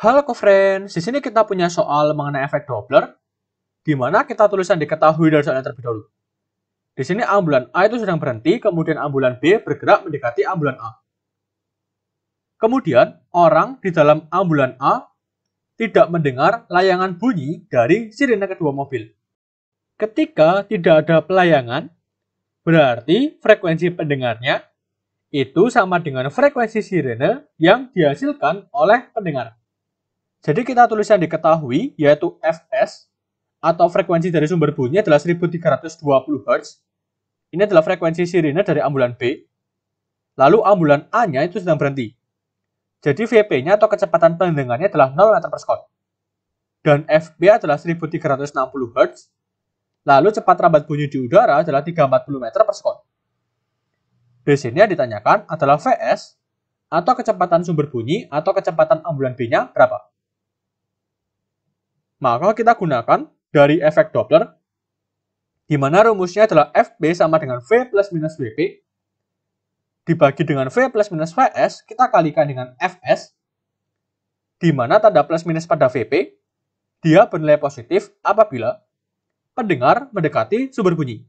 Halo co-friends, di sini kita punya soal mengenai efek Doppler, di mana kita tulisan diketahui dari soalnya terlebih dahulu. Di sini ambulan A itu sedang berhenti, kemudian ambulan B bergerak mendekati ambulan A. Kemudian, orang di dalam ambulan A tidak mendengar layangan bunyi dari sirine kedua mobil. Ketika tidak ada pelayangan, berarti frekuensi pendengarnya itu sama dengan frekuensi sirene yang dihasilkan oleh pendengar. Jadi kita tulis yang diketahui yaitu Fs atau frekuensi dari sumber bunyi adalah 1320 Hz. Ini adalah frekuensi sirine dari ambulan B. Lalu ambulan A-nya itu sedang berhenti. Jadi VP-nya atau kecepatan pendengarnya adalah 0 meter per sekon. Dan FB adalah 1360 Hz. Lalu cepat rambat bunyi di udara adalah 340 meter per sekon. Di sini yang ditanyakan adalah Vs atau kecepatan sumber bunyi atau kecepatan ambulan B-nya berapa? maka nah, kita gunakan dari efek Doppler, di mana rumusnya adalah FB sama dengan V plus minus vp dibagi dengan V plus minus VS, kita kalikan dengan FS, di mana tanda plus minus pada VP, dia bernilai positif apabila pendengar mendekati sumber bunyi,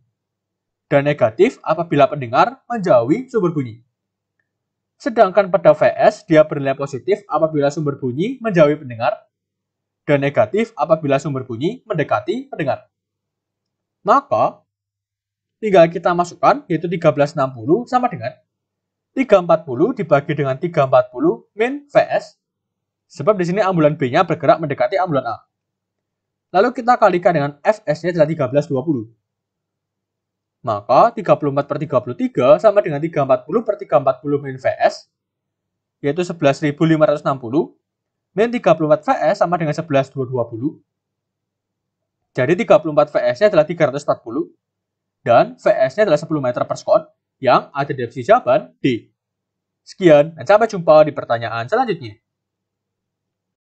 dan negatif apabila pendengar menjauhi sumber bunyi. Sedangkan pada VS, dia bernilai positif apabila sumber bunyi menjauhi pendengar, dan negatif apabila sumber bunyi mendekati pendengar. Maka, tinggal kita masukkan yaitu 1360 sama dengan 340 dibagi dengan 340 min VS. Sebab di sini ambulan B-nya bergerak mendekati ambulan A. Lalu kita kalikan dengan FS-nya adalah 1320. Maka 34 per 33 sama dengan 340 per 340 min VS, yaitu 11.560 Min 34 VS sama dengan 11220. Jadi 34 VS-nya adalah 340. Dan VS-nya adalah 10 meter per sekon yang ada di opsi jawaban D. Sekian dan sampai jumpa di pertanyaan selanjutnya.